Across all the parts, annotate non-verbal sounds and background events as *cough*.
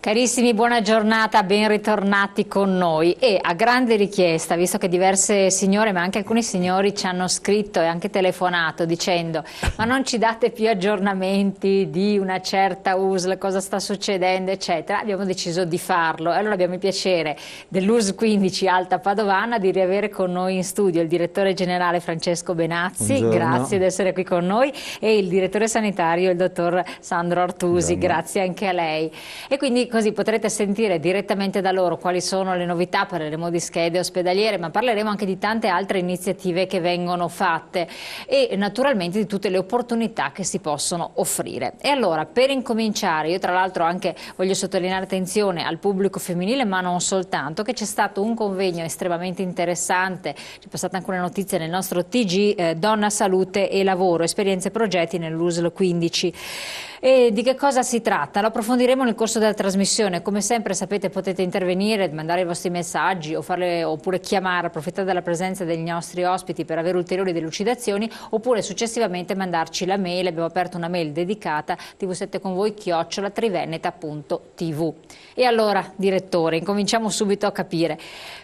Carissimi, buona giornata, ben ritornati con noi e a grande richiesta, visto che diverse signore, ma anche alcuni signori ci hanno scritto e anche telefonato dicendo ma non ci date più aggiornamenti di una certa USL, cosa sta succedendo, eccetera, abbiamo deciso di farlo e allora abbiamo il piacere dell'USL 15 Alta Padovana di riavere con noi in studio il direttore generale Francesco Benazzi, Buongiorno. grazie di essere qui con noi e il direttore sanitario il dottor Sandro Artusi, Buongiorno. grazie anche a lei. E quindi così potrete sentire direttamente da loro quali sono le novità, parleremo di schede ospedaliere, ma parleremo anche di tante altre iniziative che vengono fatte e naturalmente di tutte le opportunità che si possono offrire. E allora, per incominciare, io tra l'altro anche voglio sottolineare attenzione al pubblico femminile, ma non soltanto, che c'è stato un convegno estremamente interessante, c'è passata anche una notizia nel nostro TG, eh, Donna, Salute e Lavoro, esperienze e progetti nell'USL 15. E di che cosa si tratta? Lo approfondiremo nel corso della trasmissione trasmissione. Come sempre sapete potete intervenire, mandare i vostri messaggi farle, oppure chiamare, approfittare della presenza degli nostri ospiti per avere ulteriori delucidazioni oppure successivamente mandarci la mail. Abbiamo aperto una mail dedicata tv7 con triveneta.tv. E allora, direttore, incominciamo subito a capire.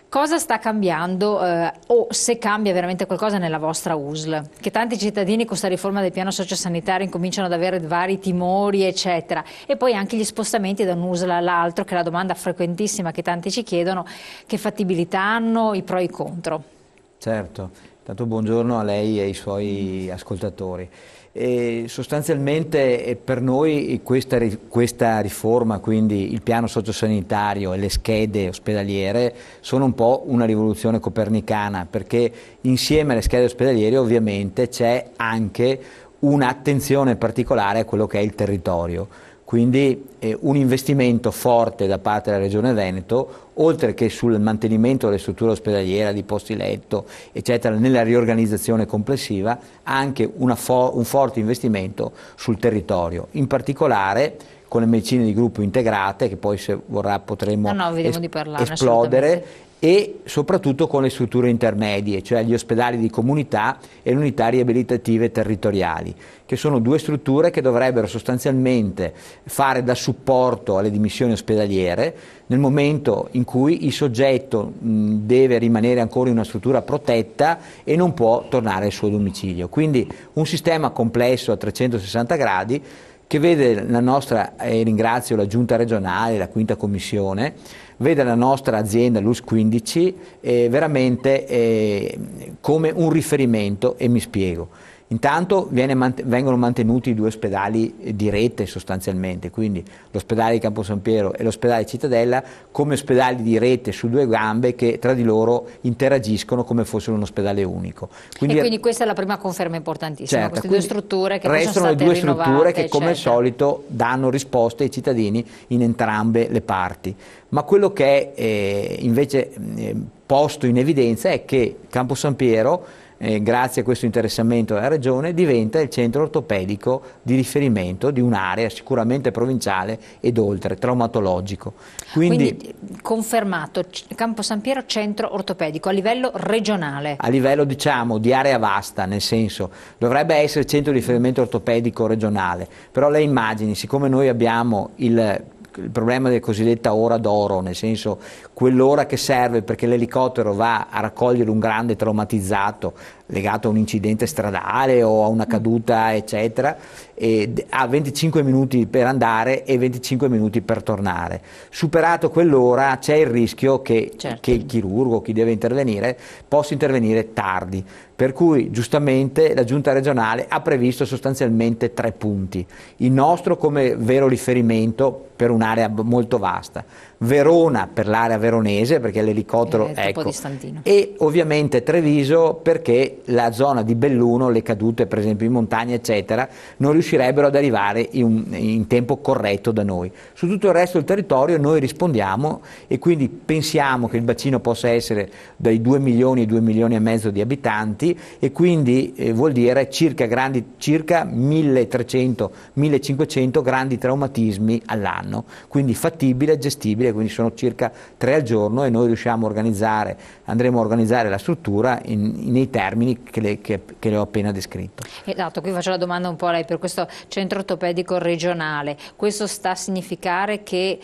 Cosa sta cambiando eh, o se cambia veramente qualcosa nella vostra USL? Che tanti cittadini con questa riforma del piano sociosanitario incominciano ad avere vari timori, eccetera. E poi anche gli spostamenti da un USL all'altro, che è la domanda frequentissima che tanti ci chiedono, che fattibilità hanno, i pro e i contro. Certo, intanto buongiorno a lei e ai suoi ascoltatori. E sostanzialmente eh, per noi questa, questa, riforma, quindi il piano sociosanitario e le schede ospedaliere, sono un po' una rivoluzione copernicana, perché insieme alle schede ospedaliere ovviamente c'è anche un'attenzione particolare a quello che è il territorio. Quindi eh, un investimento forte da parte della Regione Veneto, oltre che sul mantenimento delle strutture ospedaliere, di posti letto, eccetera, nella riorganizzazione complessiva, anche fo un forte investimento sul territorio, in particolare con le medicine di gruppo integrate, che poi se vorrà potremo no, no, es parlare, esplodere, e soprattutto con le strutture intermedie, cioè gli ospedali di comunità e le unità riabilitative territoriali, che sono due strutture che dovrebbero sostanzialmente fare da supporto supporto alle dimissioni ospedaliere nel momento in cui il soggetto deve rimanere ancora in una struttura protetta e non può tornare al suo domicilio. Quindi un sistema complesso a 360 gradi che vede la nostra, e ringrazio la giunta regionale, la quinta commissione, vede la nostra azienda LUS 15 eh, veramente eh, come un riferimento e mi spiego. Intanto mant- vengono mantenuti i due ospedali di rete sostanzialmente, quindi l'ospedale di Campo San Piero e l'ospedale Cittadella come ospedali di rete su due gambe che tra di loro interagiscono come fossero un ospedale unico. Quindi, e quindi questa è la prima conferma importantissima, certo, queste due strutture che restano le due strutture che come al solito danno risposte ai cittadini in entrambe le parti. Ma quello che è eh, invece eh, posto in evidenza è che Campo San Piero eh, grazie a questo interessamento della Regione, diventa il centro ortopedico di riferimento di un'area sicuramente provinciale ed oltre, traumatologico. Quindi, Quindi eh, confermato, Campo San Piero centro ortopedico a livello regionale? A livello diciamo di area vasta, nel senso dovrebbe essere centro di riferimento ortopedico regionale, però le immagini, siccome noi abbiamo il il problema della cosiddetta ora d'oro, nel senso quell'ora che serve perché l'elicottero va a raccogliere un grande traumatizzato legato a un incidente stradale o a una mm. caduta, eccetera, e ha 25 minuti per andare e 25 minuti per tornare. Superato quell'ora c'è il rischio che, certo. che il chirurgo, chi deve intervenire, possa intervenire tardi. Per cui giustamente la giunta regionale ha previsto sostanzialmente tre punti. Il nostro come vero riferimento per un'area molto vasta, Verona per l'area veronese perché l'elicottero eh, è ecco, e ovviamente Treviso perché la zona di Belluno, le cadute per esempio in montagna eccetera, non riuscirebbero ad arrivare in, in tempo corretto da noi. Su tutto il resto del territorio noi rispondiamo e quindi pensiamo che il bacino possa essere dai 2 milioni ai 2 milioni e mezzo di abitanti e quindi eh, vuol dire circa, grandi, circa 1300-1500 grandi traumatismi all'anno anno, quindi fattibile, e gestibile, quindi sono circa tre al giorno e noi riusciamo a organizzare, andremo a organizzare la struttura in, nei termini che le, che, che le, ho appena descritto. Esatto, qui faccio la domanda un po' a lei per questo centro ortopedico regionale, questo sta a significare che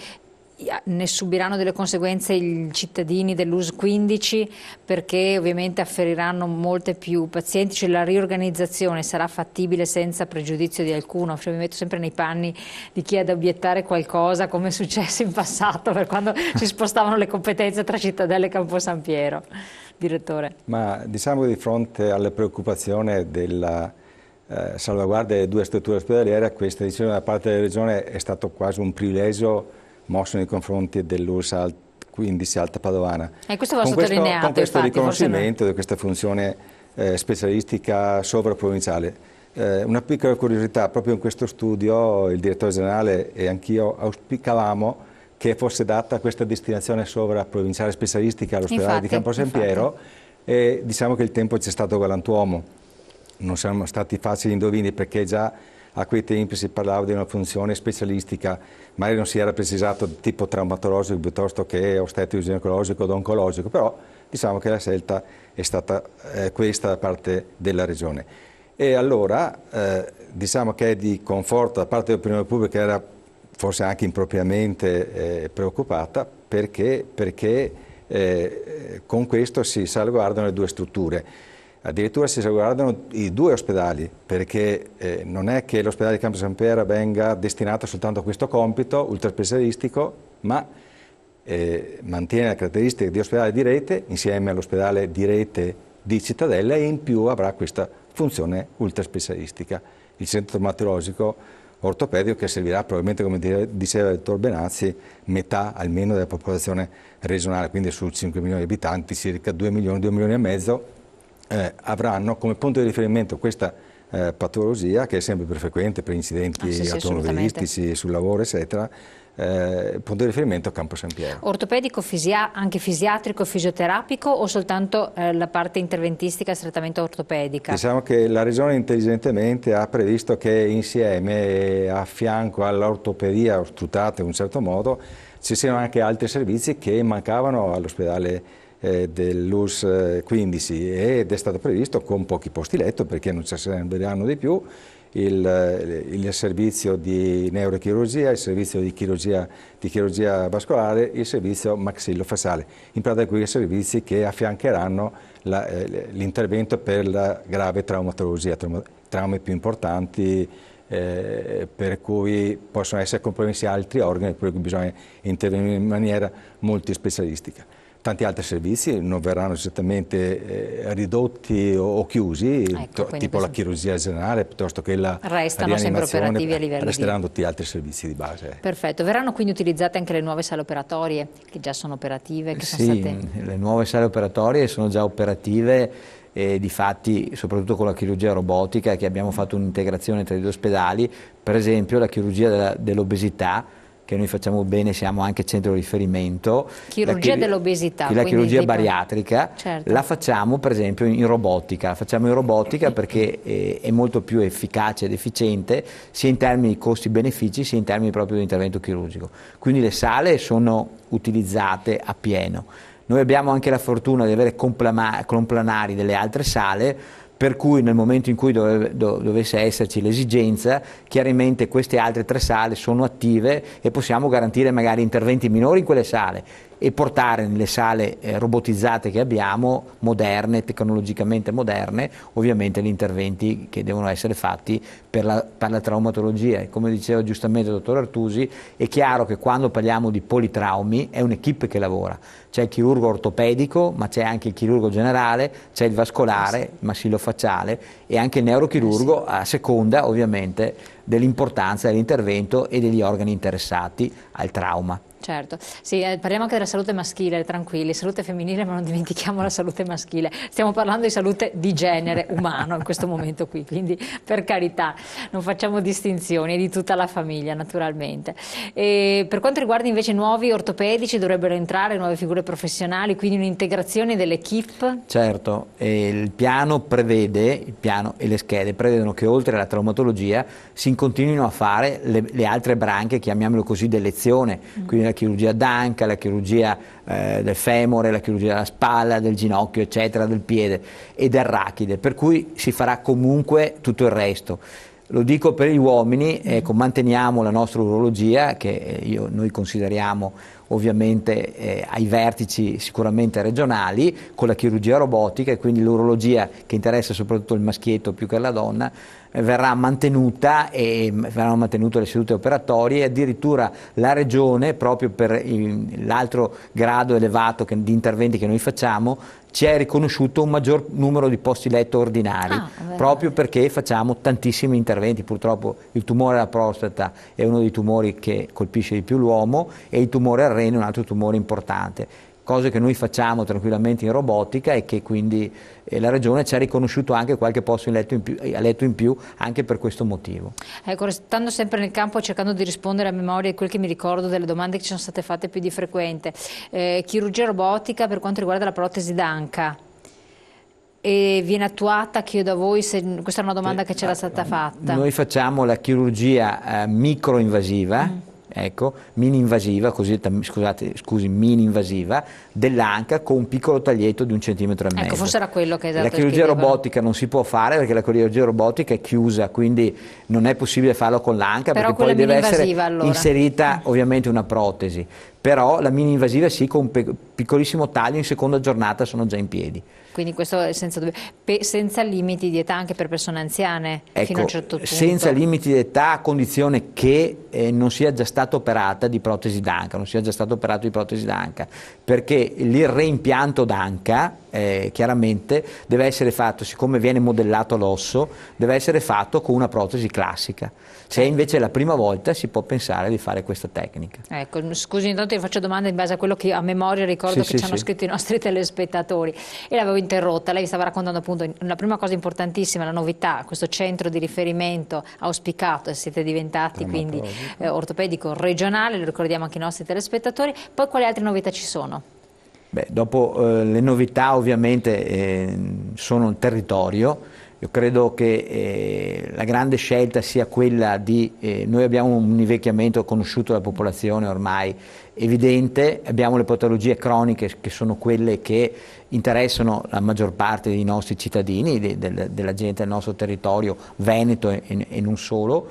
ne subiranno delle conseguenze i cittadini dell'US 15 perché ovviamente afferiranno molte più pazienti, cioè la riorganizzazione sarà fattibile senza pregiudizio di alcuno, cioè mi metto sempre nei panni di chi ha da obiettare qualcosa come è successo in passato per quando *laughs* si spostavano le competenze tra Cittadella e Campo San Piero. Direttore. Ma diciamo di fronte alle preoccupazioni della eh, salvaguardia delle due strutture ospedaliere, questa decisione da parte della Regione è stato quasi un privilegio mosso nei confronti dell'Ursa 15 Alta Padovana. E eh, questo va con sottolineato. Questo, con questo infatti, riconoscimento di questa funzione eh, specialistica sovraprovinciale. Eh, una piccola curiosità, proprio in questo studio il direttore generale e anch'io auspicavamo che fosse data questa destinazione sovraprovinciale specialistica all'ospedale di Campo San Piero e diciamo che il tempo ci è stato galantuomo. Non siamo stati facili indovini perché già a quei tempi si parlava di una funzione specialistica, magari non si era precisato di tipo traumatologico piuttosto che ostetico, ginecologico ed oncologico, però diciamo che la scelta è stata eh, questa da parte della Regione. E allora eh, diciamo che è di conforto da parte dell'opinione pubblica era forse anche impropriamente eh, preoccupata perché, perché eh, con questo si salvaguardano le due strutture. Addirittura si salvaguardano i due ospedali, perché eh, non è che l'ospedale di Campo San Piero venga destinato soltanto a questo compito ultraspecialistico, ma eh, mantiene le caratteristiche di ospedale di rete insieme all'ospedale di rete di Cittadella e in più avrà questa funzione ultraspecialistica. Il centro traumatologico ortopedico che servirà probabilmente, come diceva il dottor Benazzi, metà almeno della popolazione regionale, quindi su 5 milioni di abitanti circa 2 milioni, 2 milioni e mezzo eh, avranno come punto di riferimento questa eh, patologia che è sempre più frequente per incidenti ah, sì, automobilistici, sul lavoro eccetera, eh, punto di riferimento Campo San Piero. Ortopedico, fisia anche fisiatrico, fisioterapico o soltanto eh, la parte interventistica strettamente ortopedica? Diciamo che la Regione intelligentemente ha previsto che insieme eh, a fianco all'ortopedia ortutata in un certo modo ci siano anche altri servizi che mancavano all'ospedale eh, dell'URSS 15 ed è stato previsto con pochi posti letto perché non ci serviranno di più il, il, servizio di neurochirurgia, il servizio di chirurgia, di chirurgia vascolare, il servizio maxillofasale, In pratica quei servizi che affiancheranno eh, l'intervento eh, per la grave traumatologia, traum traumi più importanti eh, per cui possono essere compromessi altri organi, per cui bisogna intervenire in maniera multispecialistica tanti altri servizi non verranno esattamente eh, ridotti o, o chiusi, ecco, tipo la chirurgia generale piuttosto che la Restano sempre operativi a livello Resteranno tutti altri servizi di base. Perfetto, verranno quindi utilizzate anche le nuove sale operatorie che già sono operative? Che sì, sono state... le nuove sale operatorie sono già operative e di fatti soprattutto con la chirurgia robotica che abbiamo fatto un'integrazione tra i due ospedali, per esempio la chirurgia dell'obesità che noi facciamo bene, siamo anche centro di riferimento. Chirurgia dell'obesità. La chirurgia tipo... bariatrica certo. la facciamo per esempio in robotica, la facciamo in robotica *coughs* perché eh, è molto più efficace ed efficiente sia in termini di costi-benefici sia in termini proprio di intervento chirurgico. Quindi le sale sono utilizzate a pieno. Noi abbiamo anche la fortuna di avere complanari delle altre sale per cui nel momento in cui dove, dove, dovesse esserci l'esigenza, chiaramente queste altre tre sale sono attive e possiamo garantire magari interventi minori in quelle sale e portare nelle sale eh, robotizzate che abbiamo, moderne, tecnologicamente moderne, ovviamente gli interventi che devono essere fatti per la, per la traumatologia. come diceva giustamente il dottor Artusi, è chiaro che quando parliamo di politraumi è un'equipe che lavora. C'è il chirurgo ortopedico, ma c'è anche il chirurgo generale, c'è il vascolare, il facciale e anche il neurochirurgo eh, a seconda ovviamente dell'importanza dell'intervento e degli organi interessati al trauma. Certo, sì, eh, parliamo anche della salute maschile, tranquilli, salute femminile, ma non dimentichiamo la salute maschile. Stiamo parlando di salute di genere umano in questo momento qui, quindi per carità, non facciamo distinzioni, di tutta la famiglia naturalmente. E per quanto riguarda invece nuovi ortopedici, dovrebbero entrare nuove figure professionali, quindi un'integrazione dell'equipe? Certo, il piano prevede, il piano e le schede prevedono che oltre alla traumatologia si continuino a fare le, le altre branche, chiamiamolo così, dell'ezione, mm. quindi la la chirurgia d'anca, la chirurgia eh, del femore, la chirurgia della spalla, del ginocchio, eccetera, del piede e del rachide, per cui si farà comunque tutto il resto. Lo dico per gli uomini, ecco, manteniamo la nostra urologia che eh, io, noi consideriamo ovviamente eh, ai vertici sicuramente regionali con la chirurgia robotica e quindi l'urologia che interessa soprattutto il maschietto più che la donna verrà mantenuta e verranno mantenute le sedute operatorie e addirittura la Regione, proprio per l'altro grado elevato che, di interventi che noi facciamo, ci è riconosciuto un maggior numero di posti letto ordinari, ah, proprio perché facciamo tantissimi interventi. Purtroppo il tumore alla prostata è uno dei tumori che colpisce di più l'uomo e il tumore al rene è un altro tumore importante cose che noi facciamo tranquillamente in robotica e che quindi eh, la Regione ci ha riconosciuto anche qualche posto in letto in, più, eh, a letto in più anche per questo motivo. Ecco, restando sempre nel campo cercando di rispondere a memoria di quel che mi ricordo delle domande che ci sono state fatte più di frequente, eh, chirurgia robotica per quanto riguarda la protesi d'anca e viene attuata, chiedo da voi, se, questa è una domanda che c'era ah, stata fatta. Noi facciamo la chirurgia eh, microinvasiva. Mm ecco, mini invasiva, cosiddetta, scusate, scusi, mini invasiva dell'anca con un piccolo taglietto di un centimetro e ecco, mezzo. Ecco, forse era quello che esatto La chirurgia robotica non si può fare perché la chirurgia robotica è chiusa, quindi non è possibile farlo con l'anca Però perché poi deve essere allora. inserita ovviamente una protesi però la mini invasiva sì, con un piccolissimo taglio in seconda giornata sono già in piedi. Quindi questo è senza, Pe senza limiti di età anche per persone anziane ecco, fino a ecco, un certo punto? Senza limiti di età a condizione che eh, non sia già stata operata di protesi d'anca, non sia già stato operato di protesi d'anca, perché il reimpianto d'anca eh, chiaramente deve essere fatto, siccome viene modellato l'osso, deve essere fatto con una protesi classica. Se invece è la prima volta si può pensare di fare questa tecnica. Ecco, scusi, intanto ti faccio domande in base a quello che a memoria ricordo sì, che sì, ci hanno sì. scritto i nostri *laughs* telespettatori e l'avevo interrotta. Lei stava raccontando appunto una prima cosa importantissima, la novità, questo centro di riferimento auspicato e siete diventati quindi eh, ortopedico regionale, lo ricordiamo anche i nostri telespettatori. Poi quali altre novità ci sono? Beh, dopo eh, le novità ovviamente eh, sono il territorio, io credo che eh, la grande scelta sia quella di, eh, noi abbiamo un invecchiamento conosciuto dalla popolazione ormai evidente, abbiamo le patologie croniche che sono quelle che interessano la maggior parte dei nostri cittadini, de, de, della gente del nostro territorio, Veneto e, e, non solo,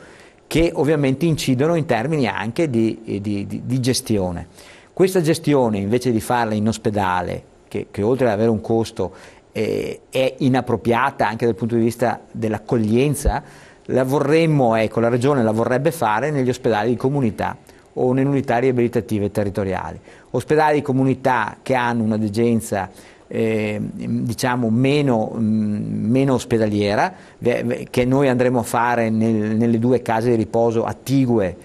che ovviamente incidono in termini anche di, eh, di, di, di gestione. Questa gestione invece di farla in ospedale, che, che oltre ad avere un costo eh, è inappropriata anche dal punto di vista dell'accoglienza, la vorremmo, ecco, la Regione la vorrebbe fare negli ospedali di comunità o nelle unità riabilitative territoriali. Ospedali di comunità che hanno una degenza eh, diciamo meno, mh, meno, ospedaliera, che noi andremo a fare nel, nelle due case di riposo attigue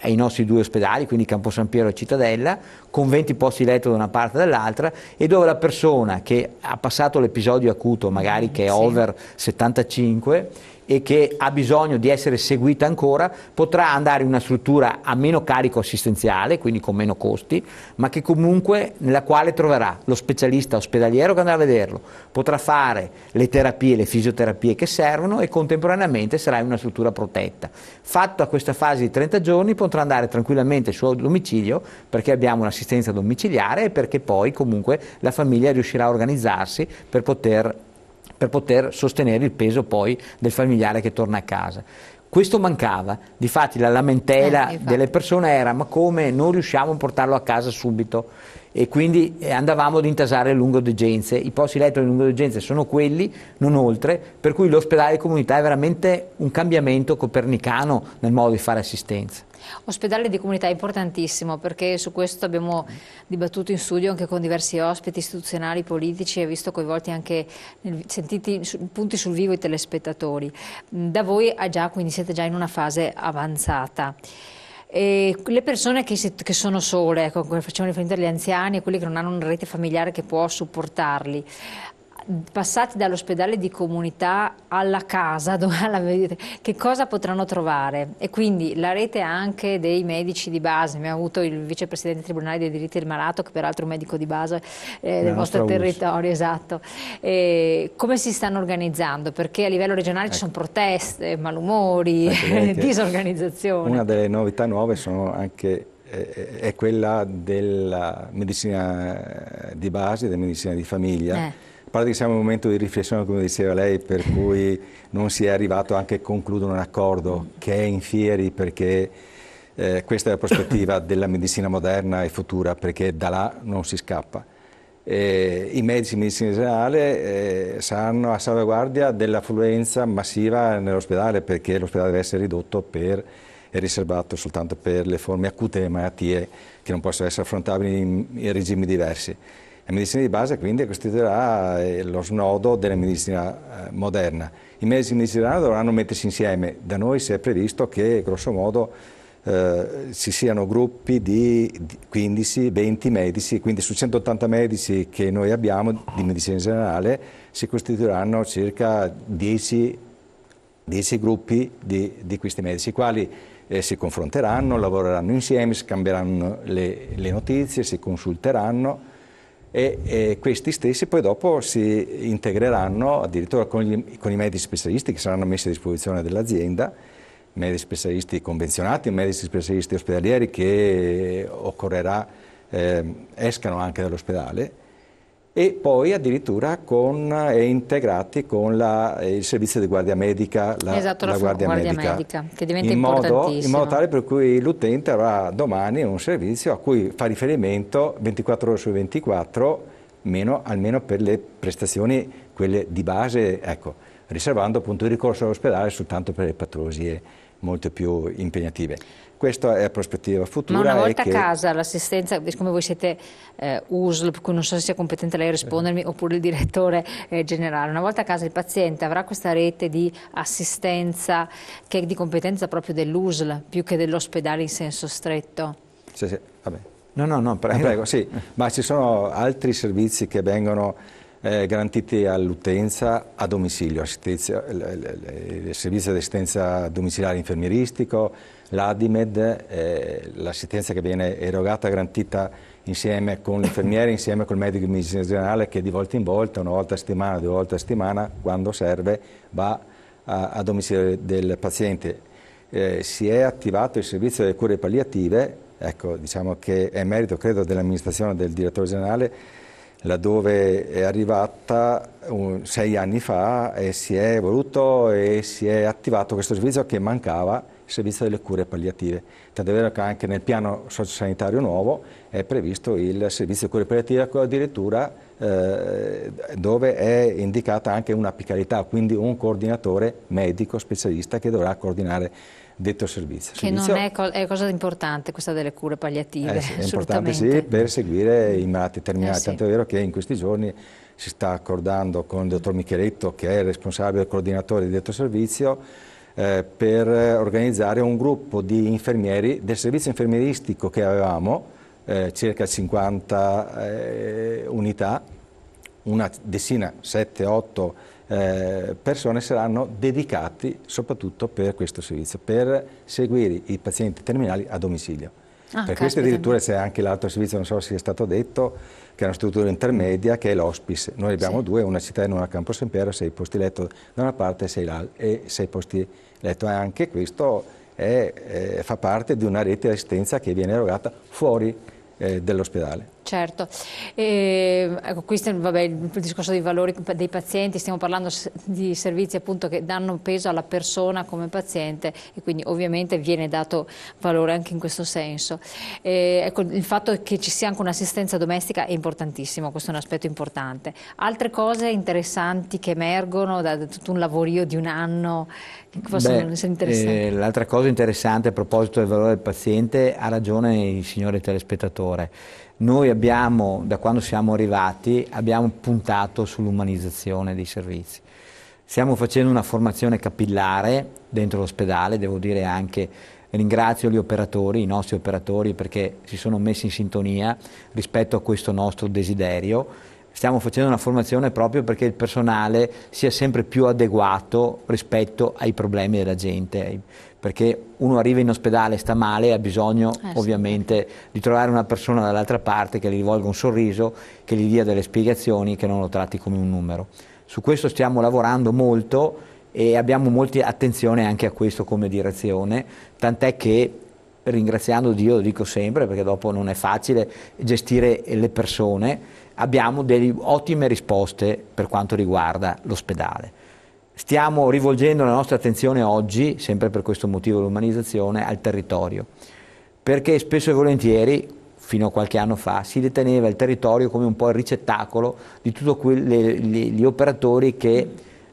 ai nostri due ospedali, quindi Campo San Piero e Cittadella, con 20 posti letto da una parte e dall'altra e dove la persona che ha passato l'episodio acuto, magari che è sì. over 75, e che ha bisogno di essere seguita ancora, potrà andare in una struttura a meno carico assistenziale, quindi con meno costi, ma che comunque nella quale troverà lo specialista ospedaliero che andrà a vederlo, potrà fare le terapie, le fisioterapie che servono e contemporaneamente sarà in una struttura protetta. Fatto a questa fase di 30 giorni potrà andare tranquillamente al suo domicilio perché abbiamo un'assistenza domiciliare e perché poi comunque la famiglia riuscirà a organizzarsi per poter per poter sostenere il peso poi del familiare che torna a casa. Questo mancava, difatti la lamentela eh, delle persone era ma come non riusciamo a portarlo a casa subito? e quindi eh, andavamo ad intasare lungodegenze. I posti letto di lungodegenze sono quelli, non oltre, per cui l'ospedale di comunità è veramente un cambiamento copernicano nel modo di fare assistenza. Ospedale di comunità è importantissimo perché su questo abbiamo dibattuto in studio anche con diversi ospiti istituzionali, politici e visto coinvolti anche, sentiti punti sul vivo i telespettatori. Da voi ah, già, quindi siete già in una fase avanzata. E le persone che, si, che sono sole, ecco, facciamo riferimento agli anziani e quelli che non hanno una rete familiare che può supportarli, passati dall'ospedale di comunità alla casa, *laughs* che cosa potranno trovare? E quindi la rete anche dei medici di base, abbiamo avuto il vicepresidente del Tribunale dei diritti del malato, che peraltro è un medico di base eh, del vostro territorio, esatto. E come si stanno organizzando? Perché a livello regionale ecco. ci sono proteste, malumori, ecco, *laughs* disorganizzazione. Una delle novità nuove sono anche eh, eh, è quella della medicina eh, di base, della medicina di famiglia, eh parte che siamo in un momento di riflessione, come diceva lei, per cui non si è arrivato anche a concludere un accordo che è in fieri perché eh, questa è la prospettiva *laughs* della medicina moderna e futura, perché da là non si scappa. Eh, I medici di medicina generale eh, saranno a salvaguardia dell'affluenza massiva nell'ospedale perché l'ospedale deve essere ridotto per è riservato soltanto per le forme acute di malattie che non possono essere affrontabili in, in regimi diversi. La medicina di base quindi costituirà eh, lo snodo della medicina eh, moderna. I medici medicinali dovranno mettersi insieme, da noi si è previsto che grosso modo eh, ci siano gruppi di 15-20 medici, quindi su 180 medici che noi abbiamo di medicina generale si costituiranno circa 10, 10 gruppi di, di questi medici, i quali eh, si confronteranno, lavoreranno insieme, scambieranno le, le notizie, si consulteranno e, e, questi stessi poi dopo si integreranno addirittura con, gli, con, i medici specialisti che saranno messi a disposizione dell'azienda, medici specialisti convenzionati, medici specialisti ospedalieri che occorrerà eh, escano anche dall'ospedale e poi addirittura con, eh, integrati con la, eh, il servizio di guardia medica, la, esatto, la, la guardia, guardia medica, medica, che diventa in modo, in modo tale per cui l'utente avrà domani un servizio a cui fa riferimento 24 ore su 24, meno, almeno per le prestazioni quelle di base, ecco, riservando appunto il ricorso all'ospedale soltanto per le patrosie molto più impegnative. Questa è la prospettiva futura. Ma una volta a che... casa l'assistenza, siccome voi siete eh, USL, per cui non so se sia competente lei a rispondermi, oppure il direttore eh, generale, una volta a casa il paziente avrà questa rete di assistenza che è di competenza proprio dell'USL più che dell'ospedale in senso stretto? Sì, sì, vabbè. No, no, no, prego. Ah, prego sì. Ma ci sono altri servizi che vengono eh, garantite all'utenza a domicilio, eh, il servizio di assistenza domiciliare infermieristico, l'Adimed, eh, l'assistenza che viene erogata, garantita insieme con l'infermiere, *coughs* insieme con il medico di medicina generale che di volta in volta, una volta a settimana, due volte a settimana, quando serve, va a, a domicilio del paziente. Eh, si è attivato il servizio delle cure palliative, ecco, diciamo che è merito credo dell'amministrazione del direttore generale laddove è arrivata un, sei anni fa e si è evoluto e si è attivato questo servizio che mancava, il servizio delle cure palliative. Tant'è vero che anche nel piano sociosanitario nuovo è previsto il servizio di cure palliative, addirittura eh, dove è indicata anche una apicalità, quindi un coordinatore medico specialista che dovrà coordinare detto servizio. Che servizio, non è, co è, cosa importante questa delle cure palliative. Eh sì, è importante sì, per seguire i mm. malati terminali, eh sì. tanto è vero che in questi giorni si sta accordando con il dottor Micheletto che è il responsabile e coordinatore di detto servizio eh, per organizzare un gruppo di infermieri del servizio infermieristico che avevamo eh, circa 50 eh, unità, una decina, 7-8 eh, persone saranno dedicati soprattutto per questo servizio, per seguire i pazienti terminali a domicilio. Ah, per questo addirittura c'è anche l'altro servizio, non so se è stato detto, che è una struttura intermedia, che è l'ospice. Noi abbiamo sì. due, una città e una a Campo Sempero, sei posti letto da una parte sei e sei posti letto. E anche questo è, eh, fa parte di una rete di assistenza che viene erogata fuori eh, dell'ospedale. Certo, e, ehm, ecco, qui vabbè, il discorso dei valori dei pazienti, stiamo parlando di servizi appunto che danno peso alla persona come paziente e quindi ovviamente viene dato valore anche in questo senso. E, ehm, ecco, il fatto che ci sia anche un'assistenza domestica è importantissimo, questo è un aspetto importante. Altre cose interessanti che emergono da tutto un lavorio di un anno che possono Beh, essere interessanti? Eh, l'altra cosa interessante a proposito del valore del paziente, ha ragione il signore telespettatore. Noi abbiamo, da quando siamo arrivati, abbiamo puntato sull'umanizzazione dei servizi. Stiamo facendo una formazione capillare dentro l'ospedale, devo dire anche ringrazio gli operatori, i nostri operatori perché si sono messi in sintonia rispetto a questo nostro desiderio. Stiamo facendo una formazione proprio perché il personale sia sempre più adeguato rispetto ai problemi della gente, perché uno arriva in ospedale, sta male ha bisogno eh, ovviamente sì. di trovare una persona dall'altra parte che gli rivolga un sorriso, che gli dia delle spiegazioni, che non lo tratti come un numero. Su questo stiamo lavorando molto e abbiamo molta attenzione anche a questo come direzione, tant'è che ringraziando Dio, lo dico sempre perché dopo non è facile gestire le persone, abbiamo delle ottime risposte per quanto riguarda l'ospedale Stiamo rivolgendo la nostra attenzione oggi, sempre per questo motivo l'umanizzazione, al territorio, perché spesso e volentieri, fino a qualche anno fa, si deteneva il territorio come un po' il ricettacolo di tutti gli operatori che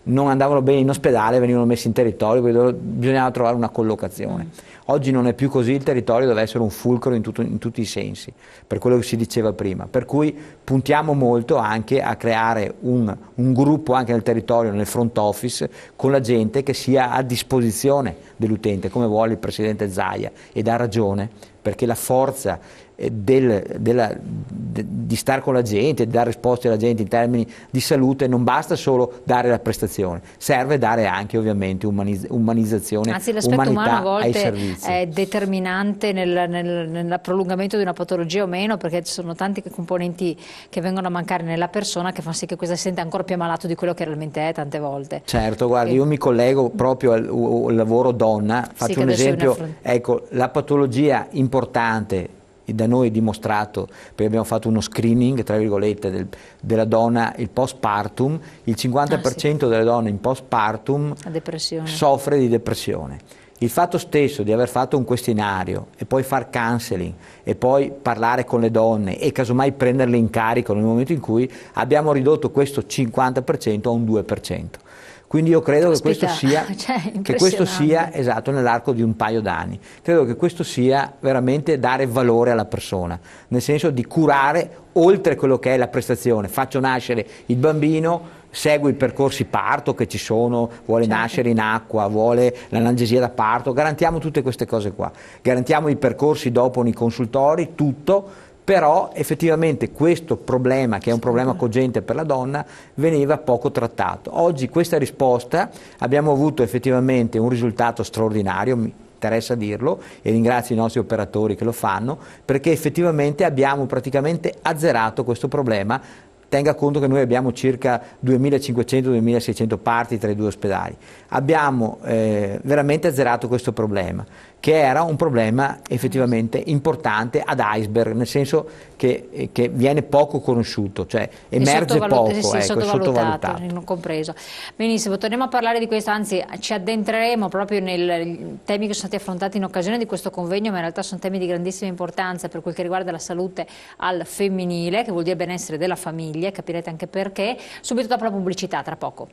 non andavano bene in ospedale venivano messi in territorio, quindi bisognava trovare una collocazione. Mm. Oggi non è più così, il territorio deve essere un fulcro in, tutto, in tutti i sensi, per quello che si diceva prima. Per cui puntiamo molto anche a creare un, un gruppo anche nel territorio, nel front office, con la gente che sia a disposizione dell'utente, come vuole il Presidente Zaia, ed ha ragione, perché la forza eh, del, della, de, di stare con la gente, di dare risposte alla gente in termini di salute, non basta solo dare la prestazione, serve dare anche ovviamente umaniz- umanizzazione, Anzi, l'aspetto umano a volte è determinante nel, nel, nel, prolungamento di una patologia o meno, perché ci sono tanti componenti che vengono a mancare nella persona che fa sì che questa si sente ancora più ammalato di quello che realmente è tante volte. Certo, guarda, e... io mi collego proprio al, al lavoro donna, faccio sì, un esempio, ecco, la patologia importante da noi è dimostrato, perché abbiamo fatto uno screening, tra virgolette, del, della donna, il postpartum, il 50% ah, sì. delle donne in postpartum soffre di depressione. Il fatto stesso di aver fatto un questionario e poi far counseling e poi parlare con le donne e casomai prenderle in carico nel momento in cui abbiamo ridotto questo 50% a un 2%. Quindi io credo che questo, sia, *laughs* cioè, che questo sia, esatto, nell'arco di un paio d'anni, credo che questo sia veramente dare valore alla persona, nel senso di curare oltre quello che è la prestazione, faccio nascere il bambino, seguo i percorsi parto che ci sono, vuole certo. nascere in acqua, vuole l'analgesia da parto, garantiamo tutte queste cose qua, garantiamo i percorsi dopo nei consultori, tutto però effettivamente questo problema, che è un problema cogente per la donna, veniva poco trattato. Oggi questa risposta abbiamo avuto effettivamente un risultato straordinario, mi interessa dirlo e ringrazio i nostri operatori che lo fanno perché effettivamente abbiamo praticamente azzerato questo problema tenga conto che noi abbiamo circa 2500-2600 parti tra i due ospedali abbiamo eh, veramente azzerato questo problema che era un problema effettivamente importante ad iceberg, nel senso che, eh, che viene poco conosciuto, cioè emerge poco, sì, ecco, sottovalutato, è sottovalutato. Benissimo, torniamo a parlare di questo, anzi ci addentreremo proprio nei temi che sono stati affrontati in occasione di questo convegno, ma in realtà sono temi di grandissima importanza per quel che riguarda la salute al femminile, che vuol dire benessere della famiglia, capirete anche perché, subito dopo la pubblicità, tra poco.